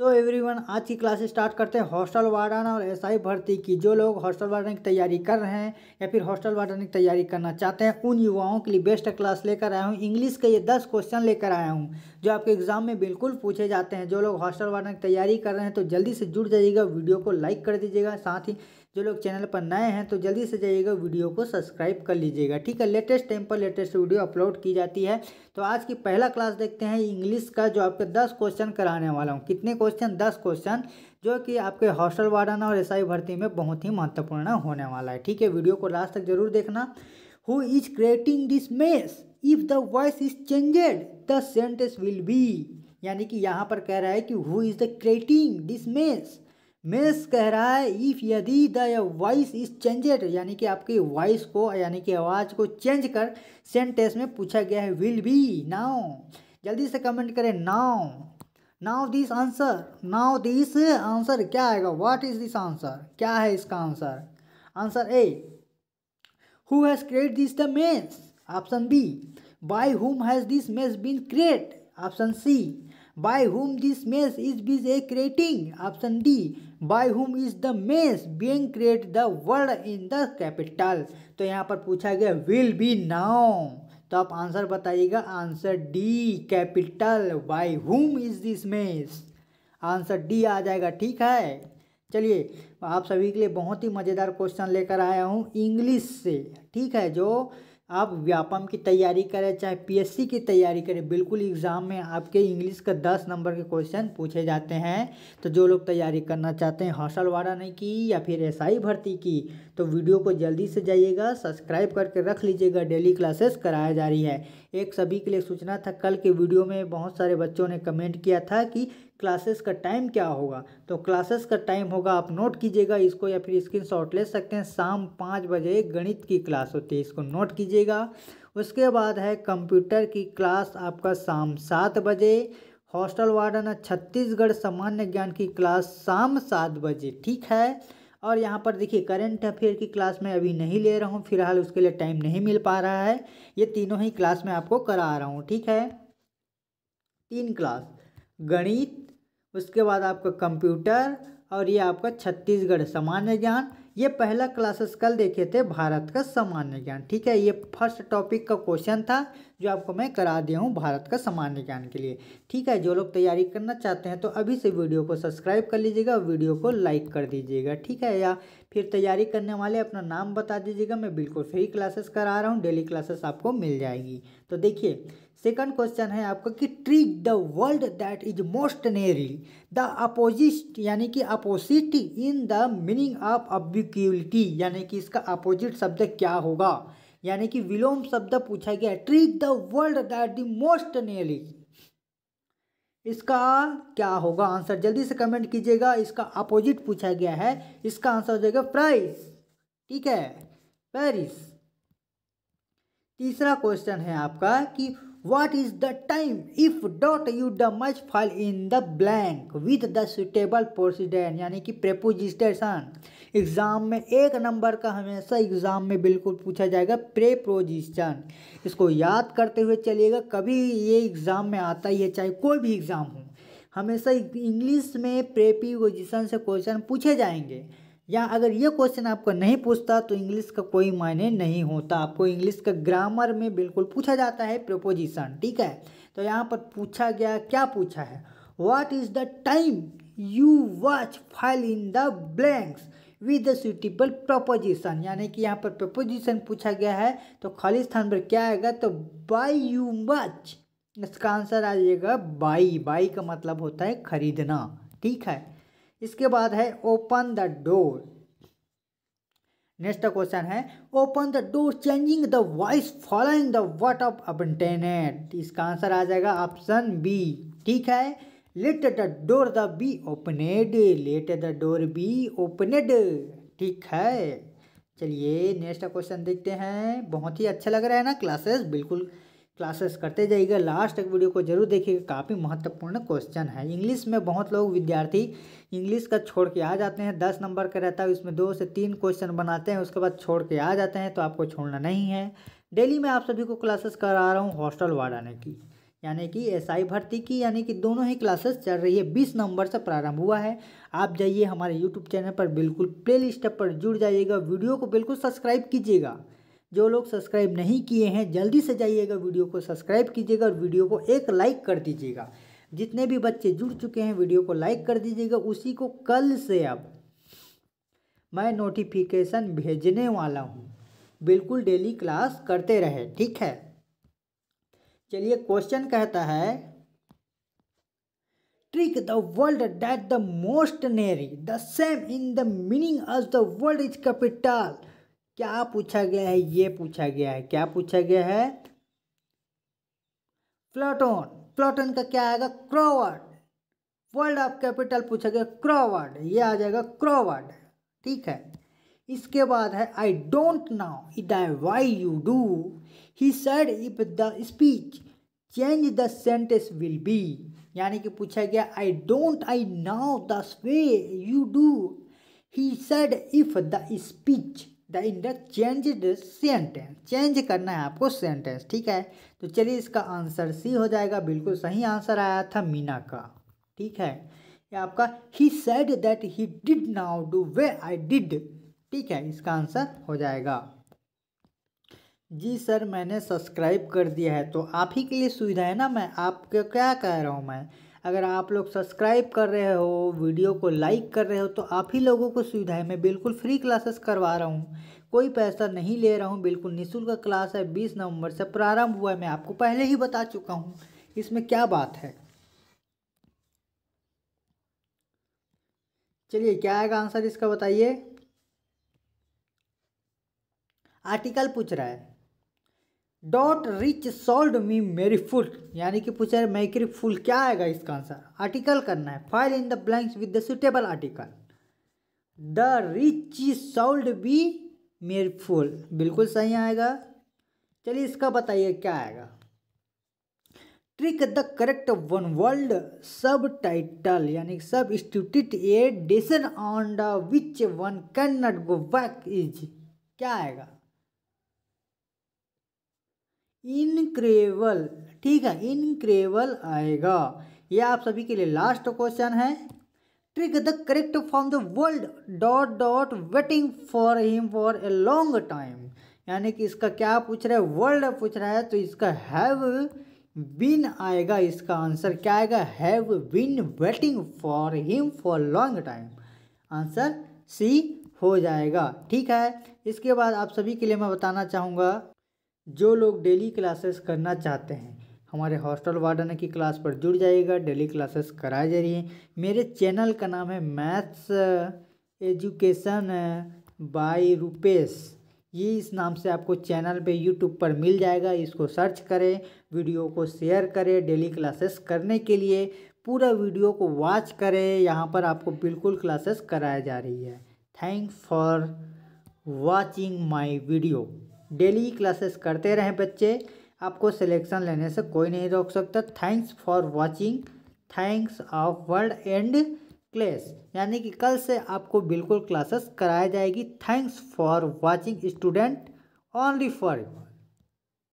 so everyone आज की class start करते हैं हॉस्टल वार्डन और एसआई भर्ती की जो लोग हॉस्टल वार्डन की तैयारी कर रहे हैं या फिर हॉस्टल वार्डन की तैयारी करना चाहते हैं उन युवाओं के लिए बेस्ट क्लास लेकर आया हूँ इंग्लिश के ये दस क्वेश्चन लेकर आया हूँ जो आपके एग्जाम में बिल्कुल पूछे जाते हैं जो लोग हॉस्टल वार्डन की तैयारी कर रहे हैं तो जल्दी से जुड़ जाइएगा वीडियो को लाइक कर दीजिएगा साथ ही जो लोग चैनल पर नए हैं तो जल्दी से जाइएगा वीडियो को सब्सक्राइब कर लीजिएगा ठीक है लेटेस्ट टाइम पर लेटेस्ट वीडियो अपलोड की जाती है तो आज की पहला क्लास देखते हैं इंग्लिश का जो आपके दस क्वेश्चन कराने वाला हूँ कितने क्वेश्चन दस क्वेश्चन जो कि आपके हॉस्टल वार्डन और एसआई भर्ती में बहुत ही महत्वपूर्ण होने वाला है ठीक है वीडियो को लास्ट तक जरूर देखना who is creating this mess if the voice is changed the sentence will be यानी कि यहाँ पर कह रहा है कि who is the creating this mess mess कह रहा है इफ़ यदि द वॉइस इज चेंजेड यानी कि आपकी वॉइस को यानी कि आवाज़ को चेंज कर सेंटेंस में पूछा गया है विल बी नाउ जल्दी से कमेंट करें now now this answer now this answer क्या आएगा व्हाट इज दिस आंसर क्या है इसका answer answer a who has create this the mess option b by whom has this mess been create option c by whom this mess is बीज a creating option d by whom is the mess being create the world in the capital तो यहाँ पर पूछा गया will be now तो आप answer बताइएगा answer d capital by whom is this mess answer d आ जाएगा ठीक है चलिए आप सभी के लिए बहुत ही मज़ेदार क्वेश्चन लेकर आया हूँ इंग्लिश से ठीक है जो आप व्यापम की तैयारी करें चाहे पीएससी की तैयारी करें बिल्कुल एग्ज़ाम में आपके इंग्लिश का दस नंबर के क्वेश्चन पूछे जाते हैं तो जो लोग तैयारी करना चाहते हैं हौसल वाड़ा नहीं की या फिर एसआई भर्ती की तो वीडियो को जल्दी से जाइएगा सब्सक्राइब करके रख लीजिएगा डेली क्लासेस कराया जा रही है एक सभी के लिए सूचना था कल के वीडियो में बहुत सारे बच्चों ने कमेंट किया था कि क्लासेस का टाइम क्या होगा तो क्लासेस का टाइम होगा आप नोट कीजिएगा इसको या फिर स्क्रीन शॉट ले सकते हैं शाम पाँच बजे गणित की क्लास होती है इसको नोट कीजिएगा उसके बाद है कंप्यूटर की क्लास आपका शाम सात बजे हॉस्टल वार्डन छत्तीसगढ़ सामान्य ज्ञान की क्लास शाम सात बजे ठीक है और यहाँ पर देखिए करंट अफेयर की क्लास मैं अभी नहीं ले रहा हूँ फिलहाल उसके लिए टाइम नहीं मिल पा रहा है ये तीनों ही क्लास मैं आपको करा रहा हूँ ठीक है तीन क्लास गणित उसके बाद आपका कंप्यूटर और ये आपका छत्तीसगढ़ सामान्य ज्ञान ये पहला क्लासेस कल देखे थे भारत का सामान्य ज्ञान ठीक है ये फर्स्ट टॉपिक का क्वेश्चन था जो आपको मैं करा दिया हूँ भारत का सामान्य ज्ञान के लिए ठीक है जो लोग तैयारी करना चाहते हैं तो अभी से वीडियो को सब्सक्राइब कर लीजिएगा वीडियो को लाइक कर दीजिएगा ठीक है या फिर तैयारी करने वाले अपना नाम बता दीजिएगा मैं बिल्कुल फ्री क्लासेस करा रहा हूँ डेली क्लासेस आपको मिल जाएगी तो देखिए सेकंड क्वेश्चन है आपका कि treat the world that is most nearly the opposite यानी कि opposite in the meaning of obliquity यानी कि इसका अपोजिट शब्द क्या होगा यानी कि विलोम शब्द पूछा गया treat the world that the most nearly इसका क्या होगा आंसर जल्दी से कमेंट कीजिएगा इसका अपोजिट पूछा गया है इसका आंसर हो जाएगा प्राइस ठीक है पेरिस तीसरा क्वेश्चन है आपका कि what is the time if dot you the much fall in the blank with the suitable precedent यानी कि प्रेपोजिस्टेशन एग्ज़ाम में एक नंबर का हमेशा एग्ज़ाम में बिल्कुल पूछा जाएगा प्रेपोजिशन इसको याद करते हुए चलिएगा कभी ये एग्ज़ाम में आता ही है चाहे कोई भी एग्ज़ाम हो हमेशा इंग्लिश में प्रेपोजिशन से क्वेश्चन पूछे जाएंगे या अगर ये क्वेश्चन आपको नहीं पूछता तो इंग्लिश का कोई मायने नहीं होता आपको इंग्लिश का ग्रामर में बिल्कुल पूछा जाता है प्रपोजिशन ठीक है तो यहाँ पर पूछा गया क्या पूछा है what is the time you watch fill in the blanks with the suitable preposition यानी कि यहाँ पर प्रपोजिशन पूछा गया है तो खाली स्थान पर क्या आएगा तो बाई यू वॉच इसका आंसर आ जाएगा बाई बाई का मतलब होता है खरीदना ठीक है इसके बाद है open the door next question है open the door changing the voice following the word of अबटेनेट इसका आंसर आ जाएगा ऑप्शन बी ठीक है let the door the be opened let the door be opened ठीक है चलिए नेक्स्ट क्वेश्चन देखते हैं बहुत ही अच्छा लग रहा है ना क्लासेस बिल्कुल क्लासेस करते जाइएगा लास्ट तक वीडियो को जरूर देखिएगा काफ़ी महत्वपूर्ण क्वेश्चन है इंग्लिश में बहुत लोग विद्यार्थी इंग्लिश का छोड़ के आ जाते हैं दस नंबर का रहता है उसमें दो से तीन क्वेश्चन बनाते हैं उसके बाद छोड़ के आ जाते हैं तो आपको छोड़ना नहीं है डेली मैं आप सभी को क्लासेस करा रहा हूँ हॉस्टल वार्ड आने की यानी कि एसआई भर्ती की यानी कि दोनों ही क्लासेस चल रही है बीस नंबर से प्रारंभ हुआ है आप जाइए हमारे यूट्यूब चैनल पर बिल्कुल लिस्ट पर जुड़ जाइएगा वीडियो को बिल्कुल सब्सक्राइब कीजिएगा जो लोग सब्सक्राइब नहीं किए हैं जल्दी से जाइएगा वीडियो को सब्सक्राइब कीजिएगा और वीडियो को एक लाइक कर दीजिएगा जितने भी बच्चे जुड़ चुके हैं वीडियो को लाइक कर दीजिएगा उसी को कल से अब मैं नोटिफिकेशन भेजने वाला हूँ बिल्कुल डेली क्लास करते रहे ठीक है चलिए क्वेश्चन कहता है trick the world that the most nearly the same in the meaning of the world is capital क्या पूछा गया है ये पूछा गया है क्या पूछा गया है प्लटोन प्लटोन का क्या आएगा क्रोवर्ड वर्ल्ड ऑफ कैपिटल पूछा गया क्रोवर्ड ये आ जाएगा क्रोवर्ड ठीक है इसके बाद है I don't know it I why you do he said if the speech change the sentence will be यानी कि पूछा गया I don't I know this way you do he said if the speech the इंडस change sentence change करना है आपको sentence ठीक है तो चलिए इसका आंसर सी हो जाएगा बिल्कुल सही आंसर आया था मीना का ठीक है ये आपका he said that he did now do way I did ठीक है इसका आंसर हो जाएगा जी सर मैंने सब्सक्राइब कर दिया है तो आप ही के लिए सुविधा है ना मैं आपको क्या कह रहा हूँ मैं अगर आप लोग सब्सक्राइब कर रहे हो वीडियो को लाइक कर रहे हो तो आप ही लोगों को सुविधा है मैं बिल्कुल फ्री क्लासेस करवा रहा हूँ कोई पैसा नहीं ले रहा हूँ बिल्कुल निःशुल्क क्लास है बीस नवंबर से प्रारंभ हुआ है मैं आपको पहले ही बता चुका हूँ इसमें क्या बात है चलिए क्या आएगा आंसर इसका बताइए आर्टिकल पूछ रहा है डॉट रिच सॉल्ड मी मेरी फुल यानी कि पूछा है मैकरी फुल क्या आएगा इसका आंसर आर्टिकल करना है fill in the blanks with the suitable article the rich should be merciful बिल्कुल सही आएगा चलिए इसका बताइए क्या आएगा trick the correct one world subtitle यानी substitute a decision on the which one can not go back is क्या आएगा इनक्रेवल ठीक है इनक्रेवल आएगा ये आप सभी के लिए लास्ट क्वेश्चन है trick the correct from the world dot dot waiting for him for a long time यानी कि इसका क्या पूछ रहा है वर्ल्ड पूछ रहा है तो इसका हैव बिन आएगा इसका आंसर क्या आएगा have been waiting for him for long time answer c हो जाएगा ठीक है इसके बाद आप सभी के लिए मैं बताना चाहूँगा जो लोग डेली क्लासेस करना चाहते हैं हमारे हॉस्टल वार्डन की क्लास पर जुड़ जाइएगा डेली क्लासेस कराई जा रही है मेरे चैनल का नाम है मैथ्स एजुकेशन बाय रुपेश ये इस नाम से आपको चैनल पे यूट्यूब पर मिल जाएगा इसको सर्च करें वीडियो को शेयर करें डेली क्लासेस करने के लिए पूरा वीडियो को वॉच करें यहाँ पर आपको बिल्कुल क्लासेस कराया जा रही है thank for watching my video daily classes करते रहें बच्चे आपको सिलेक्शन लेने से कोई नहीं रोक सकता thanks for watching thanks of world and class यानी कि कल से आपको बिल्कुल क्लासेस कराया जाएगी thanks for watching student only for